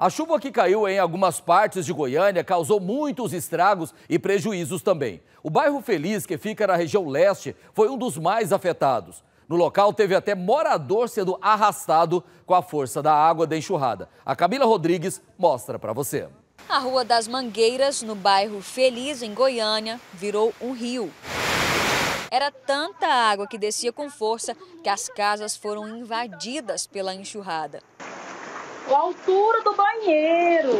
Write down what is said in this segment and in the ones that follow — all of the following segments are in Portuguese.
A chuva que caiu em algumas partes de Goiânia causou muitos estragos e prejuízos também. O bairro Feliz, que fica na região leste, foi um dos mais afetados. No local, teve até morador sendo arrastado com a força da água da enxurrada. A Camila Rodrigues mostra para você. A Rua das Mangueiras, no bairro Feliz, em Goiânia, virou um rio. Era tanta água que descia com força que as casas foram invadidas pela enxurrada a altura do banheiro.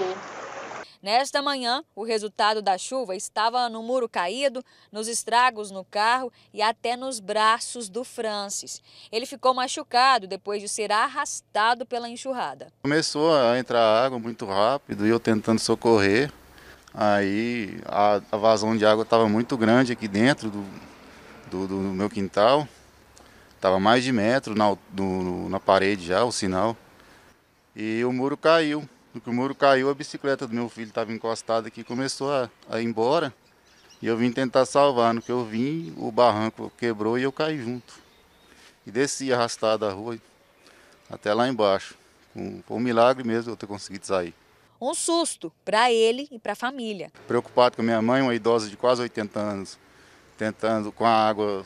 Nesta manhã, o resultado da chuva estava no muro caído, nos estragos no carro e até nos braços do Francis. Ele ficou machucado depois de ser arrastado pela enxurrada. Começou a entrar água muito rápido e eu tentando socorrer. Aí a, a vazão de água estava muito grande aqui dentro do, do, do meu quintal. Estava mais de metro na, do, na parede já, o sinal. E o muro caiu. No que o muro caiu, a bicicleta do meu filho estava encostada aqui, começou a, a ir embora. E eu vim tentar salvar. No que eu vim, o barranco quebrou e eu caí junto. E desci arrastado a rua até lá embaixo. Um, foi um milagre mesmo eu ter conseguido sair. Um susto para ele e para a família. Preocupado com a minha mãe, uma idosa de quase 80 anos, tentando com a água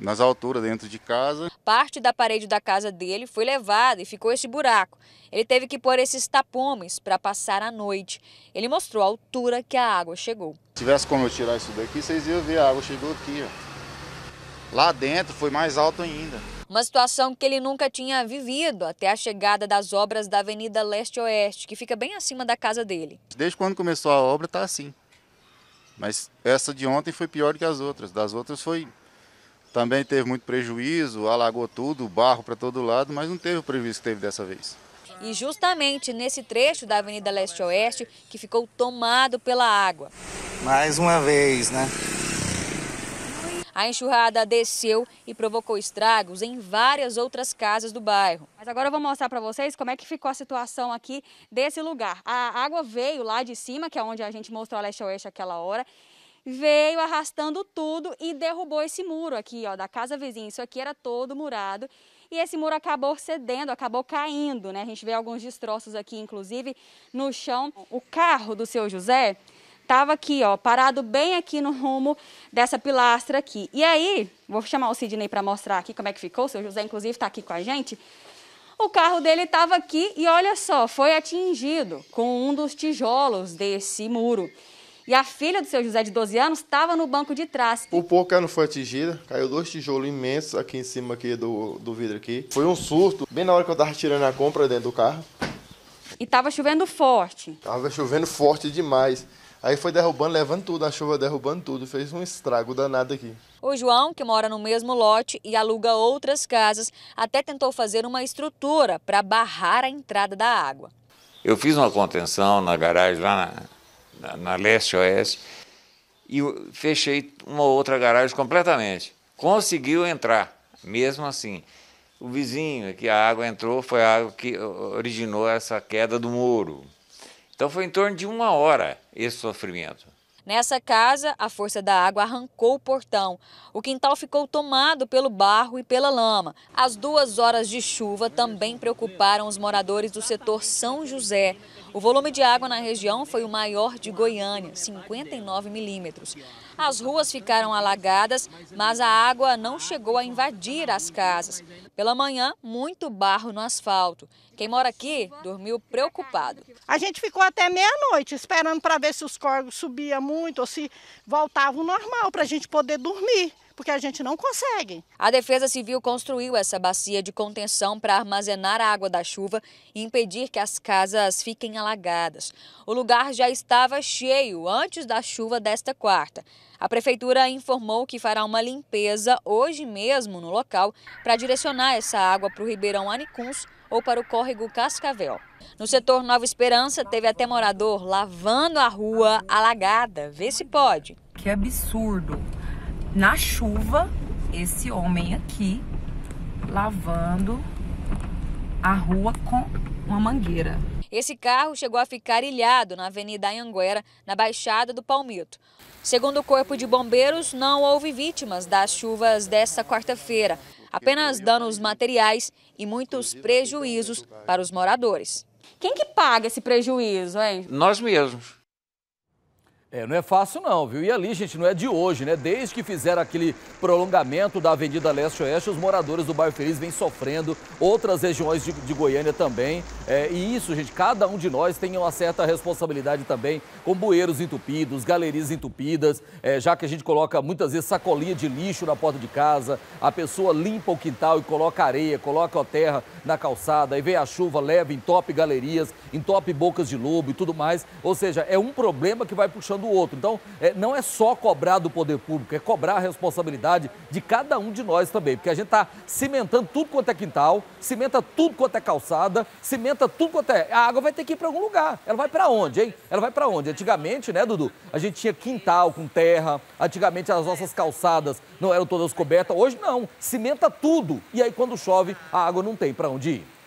nas alturas dentro de casa. Parte da parede da casa dele foi levada e ficou esse buraco. Ele teve que pôr esses tapumes para passar a noite. Ele mostrou a altura que a água chegou. Se tivesse como eu tirar isso daqui, vocês iam ver, a água chegou aqui. Ó. Lá dentro foi mais alto ainda. Uma situação que ele nunca tinha vivido até a chegada das obras da Avenida Leste-Oeste, que fica bem acima da casa dele. Desde quando começou a obra está assim. Mas essa de ontem foi pior que as outras. Das outras foi também teve muito prejuízo, alagou tudo, barro para todo lado, mas não teve o prejuízo que teve dessa vez. E justamente nesse trecho da Avenida Leste-Oeste que ficou tomado pela água. Mais uma vez, né? A enxurrada desceu e provocou estragos em várias outras casas do bairro. Mas agora eu vou mostrar para vocês como é que ficou a situação aqui desse lugar. A água veio lá de cima, que é onde a gente mostrou a leste-oeste aquela hora, veio arrastando tudo e derrubou esse muro aqui, ó, da casa vizinha. Isso aqui era todo murado. E esse muro acabou cedendo, acabou caindo, né? A gente vê alguns destroços aqui, inclusive, no chão. O carro do seu José estava aqui, ó, parado bem aqui no rumo dessa pilastra aqui. E aí, vou chamar o Sidney para mostrar aqui como é que ficou. O seu José, inclusive, está aqui com a gente. O carro dele estava aqui e olha só, foi atingido com um dos tijolos desse muro. E a filha do seu José, de 12 anos, estava no banco de trás. Por pouco ela não foi atingida, caiu dois tijolos imensos aqui em cima aqui do, do vidro aqui. Foi um surto, bem na hora que eu estava tirando a compra dentro do carro. E estava chovendo forte. Estava chovendo forte demais. Aí foi derrubando, levando tudo, a chuva derrubando tudo, fez um estrago danado aqui. O João, que mora no mesmo lote e aluga outras casas, até tentou fazer uma estrutura para barrar a entrada da água. Eu fiz uma contenção na garagem lá na, na, na leste-oeste, e fechei uma outra garagem completamente. Conseguiu entrar, mesmo assim. O vizinho, que a água entrou, foi a água que originou essa queda do muro. Então foi em torno de uma hora esse sofrimento. Nessa casa, a força da água arrancou o portão. O quintal ficou tomado pelo barro e pela lama. As duas horas de chuva também preocuparam os moradores do setor São José. O volume de água na região foi o maior de Goiânia, 59 milímetros. As ruas ficaram alagadas, mas a água não chegou a invadir as casas. Pela manhã, muito barro no asfalto. Quem mora aqui dormiu preocupado. A gente ficou até meia-noite esperando para ver se os córgos subiam muito ou se voltavam normal para a gente poder dormir porque a gente não consegue. A Defesa Civil construiu essa bacia de contenção para armazenar a água da chuva e impedir que as casas fiquem alagadas. O lugar já estava cheio antes da chuva desta quarta. A prefeitura informou que fará uma limpeza hoje mesmo no local para direcionar essa água para o Ribeirão Anicuns ou para o córrego Cascavel. No setor Nova Esperança, teve até morador lavando a rua alagada. Vê se pode. Que absurdo na chuva esse homem aqui lavando a rua com uma mangueira. Esse carro chegou a ficar ilhado na Avenida Anhanguera, na Baixada do Palmito. Segundo o Corpo de Bombeiros, não houve vítimas das chuvas desta quarta-feira, apenas danos materiais e muitos prejuízos para os moradores. Quem que paga esse prejuízo, hein? Nós mesmos. É, não é fácil não, viu? E ali, gente, não é de hoje, né? Desde que fizeram aquele prolongamento da Avenida Leste-Oeste, os moradores do bairro Feliz vêm sofrendo, outras regiões de, de Goiânia também. É, e isso, gente, cada um de nós tem uma certa responsabilidade também com bueiros entupidos, galerias entupidas, é, já que a gente coloca muitas vezes sacolinha de lixo na porta de casa, a pessoa limpa o quintal e coloca areia, coloca a terra na calçada, aí vem a chuva, leva, entope galerias, entope bocas de lobo e tudo mais. Ou seja, é um problema que vai puxando cobrando o outro. Então, é, não é só cobrar do poder público, é cobrar a responsabilidade de cada um de nós também, porque a gente está cimentando tudo quanto é quintal, cimenta tudo quanto é calçada, cimenta tudo quanto é. A água vai ter que ir para algum lugar. Ela vai para onde, hein? Ela vai para onde? Antigamente, né, Dudu? A gente tinha quintal com terra, antigamente as nossas calçadas não eram todas cobertas, hoje não. Cimenta tudo. E aí, quando chove, a água não tem para onde ir.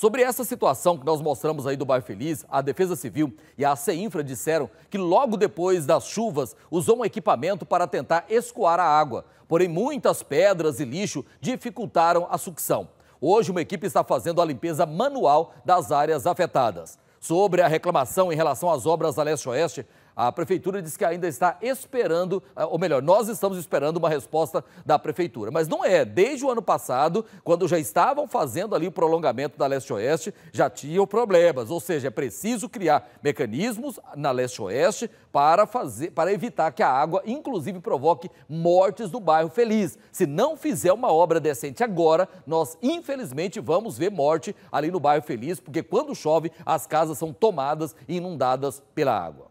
Sobre essa situação que nós mostramos aí do Bairro Feliz, a Defesa Civil e a CEINFRA disseram que logo depois das chuvas usou um equipamento para tentar escoar a água, porém muitas pedras e lixo dificultaram a sucção. Hoje uma equipe está fazendo a limpeza manual das áreas afetadas. Sobre a reclamação em relação às obras da Leste-Oeste, a prefeitura diz que ainda está esperando, ah, ou melhor, nós estamos esperando uma resposta da prefeitura. Mas não é. Desde o ano passado, quando já estavam fazendo ali o prolongamento da leste-oeste, já tinham problemas. Ou seja, é preciso criar mecanismos na leste-oeste para, fazer, para evitar que a água, inclusive, provoque mortes no bairro Feliz. Se não fizer uma obra decente agora, nós, infelizmente, vamos ver morte ali no bairro Feliz, porque quando chove, as casas são tomadas e inundadas pela água.